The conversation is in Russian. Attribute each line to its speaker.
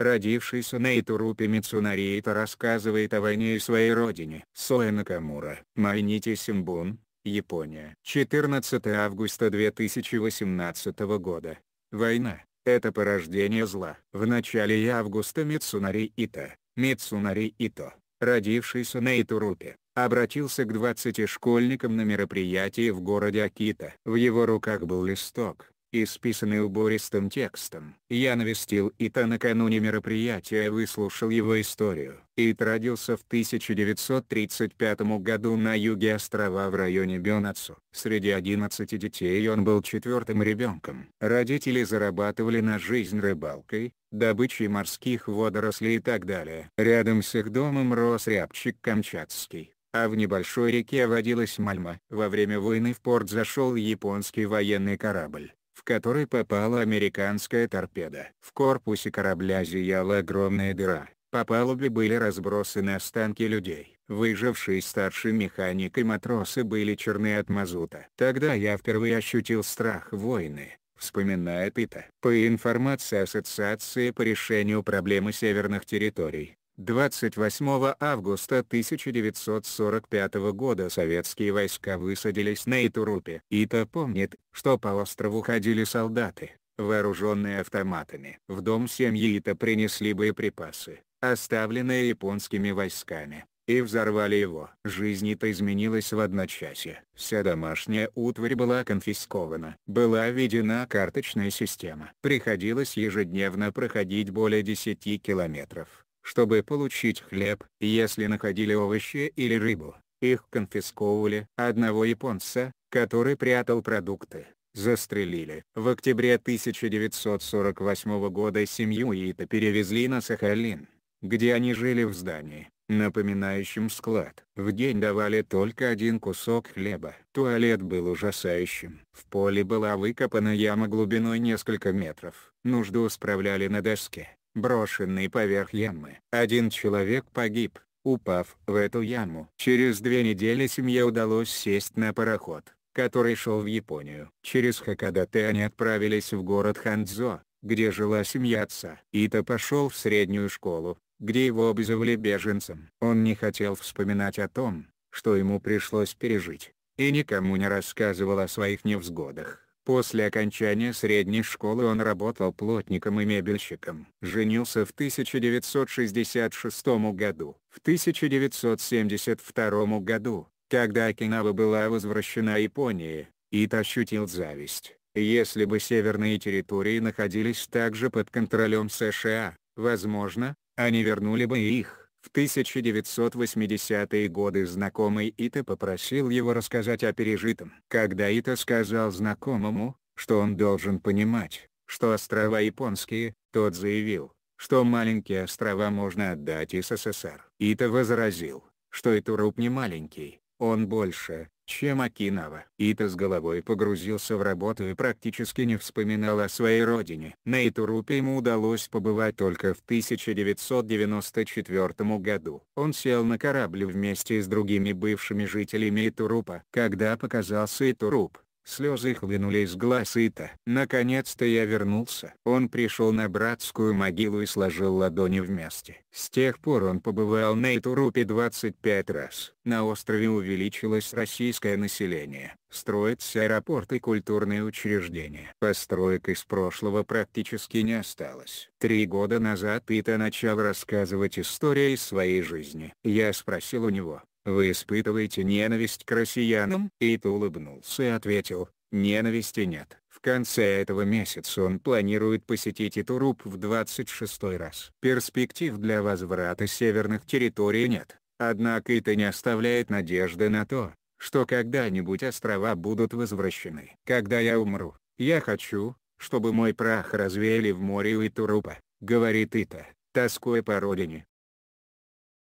Speaker 1: родившийся Нейтурупи Мицунариита рассказывает о войне и своей родине. Соя Накамура. Майнити Симбун, Япония. 14 августа 2018 года. Война – это порождение зла. В начале августа Мицунари Ито, Мицунари Ито, родившийся Нейтурупи, обратился к 20 школьникам на мероприятии в городе Акита. В его руках был листок, исписанный убористым текстом. Я навестил Ита накануне мероприятия и выслушал его историю. Ит родился в 1935 году на юге острова в районе Бенацу. Среди 11 детей он был четвертым ребенком. Родители зарабатывали на жизнь рыбалкой, добычей морских водорослей и так далее. Рядом с их домом рос рябчик камчатский а в небольшой реке водилась мальма. Во время войны в порт зашел японский военный корабль в который попала американская торпеда. В корпусе корабля зияла огромная дыра, по палубе были разбросаны останки людей. Выжившие старший механик и матросы были черны от мазута. Тогда я впервые ощутил страх войны, вспоминает Ита. По информации Ассоциации по решению проблемы северных территорий, 28 августа 1945 года советские войска высадились на Итурупе. Ита помнит, что по острову ходили солдаты, вооруженные автоматами. В дом семьи Ита принесли боеприпасы, оставленные японскими войсками, и взорвали его. Жизнь Ита изменилась в одночасье. Вся домашняя утварь была конфискована. Была введена карточная система. Приходилось ежедневно проходить более 10 километров чтобы получить хлеб. Если находили овощи или рыбу, их конфисковывали. Одного японца, который прятал продукты, застрелили. В октябре 1948 года семью Ита перевезли на Сахалин, где они жили в здании, напоминающем склад. В день давали только один кусок хлеба. Туалет был ужасающим. В поле была выкопана яма глубиной несколько метров. Нужду справляли на доске брошенный поверх ямы. Один человек погиб, упав в эту яму. Через две недели семье удалось сесть на пароход, который шел в Японию. Через Хакадате они отправились в город Ханзо, где жила семья отца. Ито пошел в среднюю школу, где его обзывали беженцем. Он не хотел вспоминать о том, что ему пришлось пережить, и никому не рассказывал о своих невзгодах. После окончания средней школы он работал плотником и мебельщиком. Женился в 1966 году. В 1972 году, когда Окинава была возвращена Японии, Ит ощутил зависть. Если бы северные территории находились также под контролем США, возможно, они вернули бы их. В 1980-е годы знакомый Ита попросил его рассказать о пережитом. Когда Ита сказал знакомому, что он должен понимать, что острова японские, тот заявил, что маленькие острова можно отдать СССР. Ита возразил, что Итуруп не маленький, он больше, чем Окинава. Ита с головой погрузился в работу и практически не вспоминал о своей родине. На Итурупе ему удалось побывать только в 1994 году. Он сел на корабль вместе с другими бывшими жителями Итурупа. Когда показался Итуруп, Слезы хлынули из глаз Ита. Наконец-то я вернулся. Он пришел на братскую могилу и сложил ладони вместе. С тех пор он побывал на Итурупе 25 раз. На острове увеличилось российское население. Строятся аэропорты и культурные учреждения. Построек из прошлого практически не осталось. Три года назад Ита начал рассказывать истории из своей жизни. Я спросил у него, вы испытываете ненависть к россиянам? Ит улыбнулся и ответил, ненависти нет. В конце этого месяца он планирует посетить Итуруп в 26 раз. Перспектив для возврата северных территорий нет, однако это не оставляет надежды на то, что когда-нибудь острова будут возвращены. Когда я умру, я хочу, чтобы мой прах развеяли в море Итурупа, говорит Ита, тоскуя по родине.